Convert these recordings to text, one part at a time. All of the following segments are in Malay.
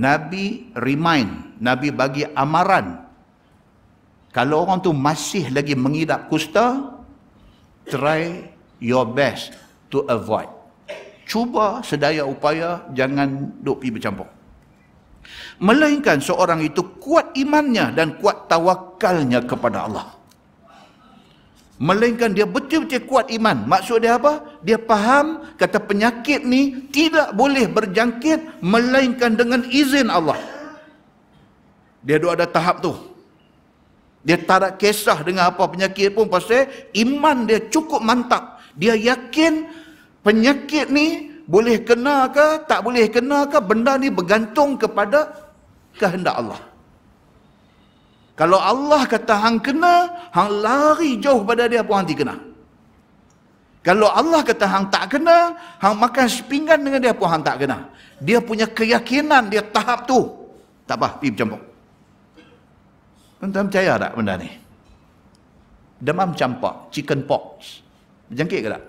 Nabi remind, Nabi bagi amaran. Kalau orang tu masih lagi mengidap kusta, try your best to avoid. Cuba sedaya upaya jangan duk pergi bercampur. Melainkan seorang itu kuat imannya dan kuat tawakalnya kepada Allah. Melainkan dia betul-betul kuat iman. Maksud dia apa? Dia faham kata penyakit ni tidak boleh berjangkit melainkan dengan izin Allah. Dia dua ada tahap tu. Dia tak ada kisah dengan apa penyakit pun pasal iman dia cukup mantap. Dia yakin penyakit ni boleh kena ke tak boleh kena ke benda ni bergantung kepada kehendak Allah. Kalau Allah kata hang kena, hang lari jauh pada dia pun hanti kena. Kalau Allah kata hang tak kena, hang makan sepinggan dengan dia pun hang tak kena. Dia punya keyakinan dia tahap tu. Tak apa, pergi campur. Tuan-tuan percaya tak benda ni? Demam campak, chicken pox. Berjangkit ke tak?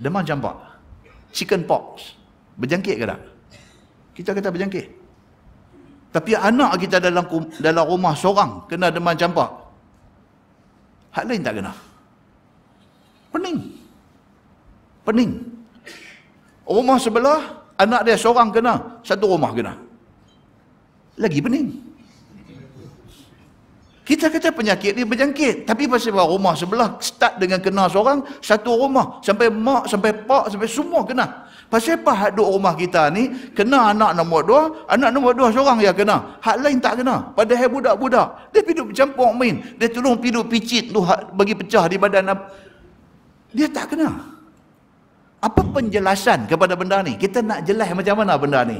Demam campak, chicken pox. Berjangkit ke tak? Kita kata berjangkit. Tapi anak kita dalam dalam rumah seorang kena demam campak. Hak lain tak kena. Pening. Pening. Rumah sebelah, anak dia seorang kena. Satu rumah kena. Lagi pening. Pening. Kita kata penyakit ni berjangkit. Tapi pasal rumah sebelah start dengan kena seorang, satu rumah. Sampai mak, sampai pak, sampai semua kena. Pasal apa hak duduk rumah kita ni, kena anak nombor dua, anak nombor dua seorang yang kena. Hak lain tak kena. Padahal budak-budak. Dia piduk bercampur main. Dia tolong piduk picit tu bagi pecah di badan. Dia tak kena. Apa penjelasan kepada benda ni? Kita nak jelas macam mana benda ni?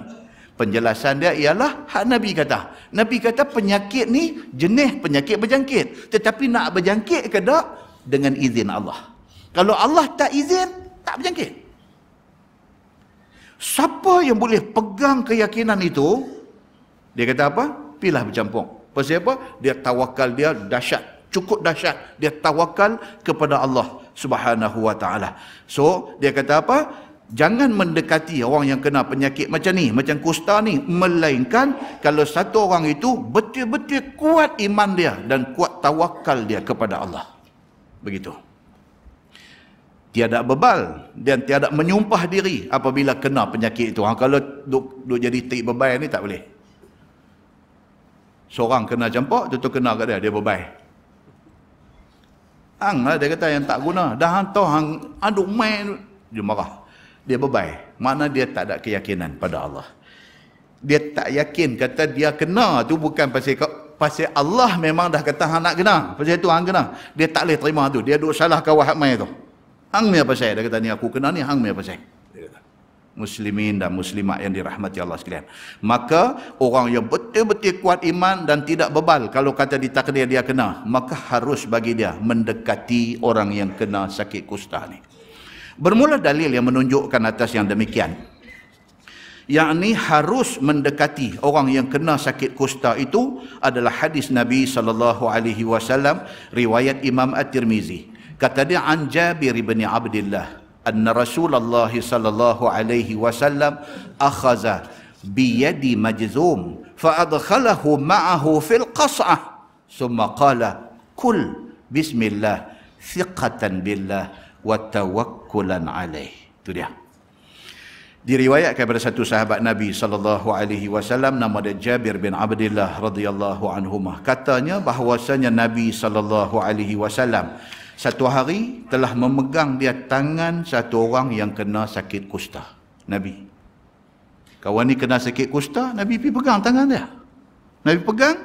Penjelasan dia ialah hak Nabi kata. Nabi kata penyakit ni jenis penyakit berjangkit. Tetapi nak berjangkit ke tak? Dengan izin Allah. Kalau Allah tak izin, tak berjangkit. Siapa yang boleh pegang keyakinan itu? Dia kata apa? Pilah bercampur. Pasal apa? Dia tawakal dia dahsyat. Cukup dahsyat. Dia tawakal kepada Allah subhanahu wa ta'ala. So, dia kata apa? jangan mendekati orang yang kena penyakit macam ni macam kusta ni melainkan kalau satu orang itu betul-betul kuat iman dia dan kuat tawakal dia kepada Allah begitu tiada bebal dan tiada menyumpah diri apabila kena penyakit itu ha, kalau duk, duk jadi trik bebal ni tak boleh seorang kena campak tu kena kat dia dia bebal hang lah dia kata yang tak guna dah hantar hang aduk main dia marah dia bebai. Mana dia tak ada keyakinan pada Allah. Dia tak yakin kata dia kena tu bukan pasal kau pasal Allah memang dah kata hang nak kena. Pasal tu hang kena. Dia tak boleh terima tu. Dia duk salah kau wahab mai tu. Hang mai pasal Dah kata ni aku kena ni hang mai pasal. Muslimin dan muslimat yang dirahmati Allah sekalian. Maka orang yang betul-betul kuat iman dan tidak bebal kalau kata ditakdir dia kena, maka harus bagi dia mendekati orang yang kena sakit kusta ni. Bermula dalil yang menunjukkan atas yang demikian. yang ini harus mendekati orang yang kena sakit kusta itu adalah hadis Nabi sallallahu alaihi wasallam riwayat Imam At-Tirmizi. Kata dia an Jabir bin Abdullah anna Rasulullah sallallahu alaihi wasallam akhaza bi yadi majzum fa adkhalahu ma'ahu fil qas'ah summa qala kul bismillah thiqatan billah wa tawakkulan alaih. Itu dia. Diriwayatkan kepada satu sahabat Nabi sallallahu alaihi wasallam nama dia Jabir bin Abdullah radhiyallahu anhumah. Katanya bahwasanya Nabi sallallahu alaihi wasallam satu hari telah memegang dia tangan satu orang yang kena sakit kusta. Nabi. Kawan ni kena sakit kusta, Nabi pergi pegang tangan dia. Nabi pegang,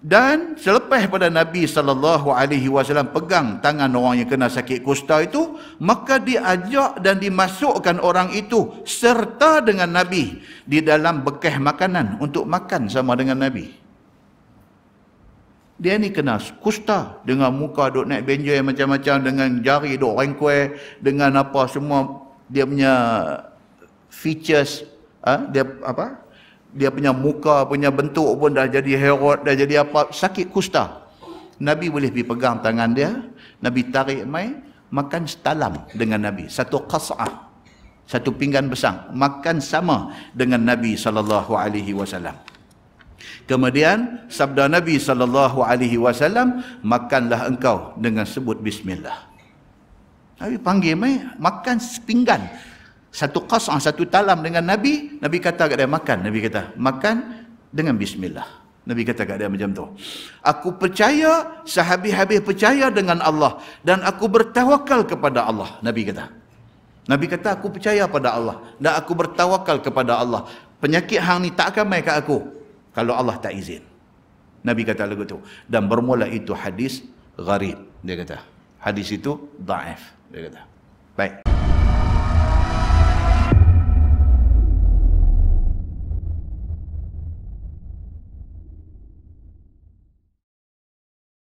dan selepas pada Nabi sallallahu alaihi wasallam pegang tangan orang yang kena sakit kusta itu, maka diajak dan dimasukkan orang itu serta dengan Nabi di dalam bekah makanan untuk makan sama dengan Nabi. Dia ni kena kusta dengan muka duk naik benjol yang macam-macam dengan jari duk rengkue dengan apa semua dia punya features ha? dia apa dia punya muka punya bentuk pun dah jadi herod dah jadi apa sakit kusta nabi boleh pergi pegang tangan dia nabi tarik mai makan setalam dengan nabi satu qas'ah satu pinggan besar makan sama dengan nabi saw. kemudian sabda nabi saw makanlah engkau dengan sebut bismillah nabi panggil mai makan sepinggan satu qas'ah satu talam dengan nabi nabi kata kat dia makan nabi kata makan dengan bismillah nabi kata kat dia macam tu aku percaya sahabih-habih percaya dengan Allah dan aku bertawakal kepada Allah nabi kata nabi kata aku percaya pada Allah dan aku bertawakal kepada Allah penyakit hang ni tak akan mai kat aku kalau Allah tak izin nabi kata lagu tu dan bermula itu hadis gharib dia kata hadis itu daif dia kata baik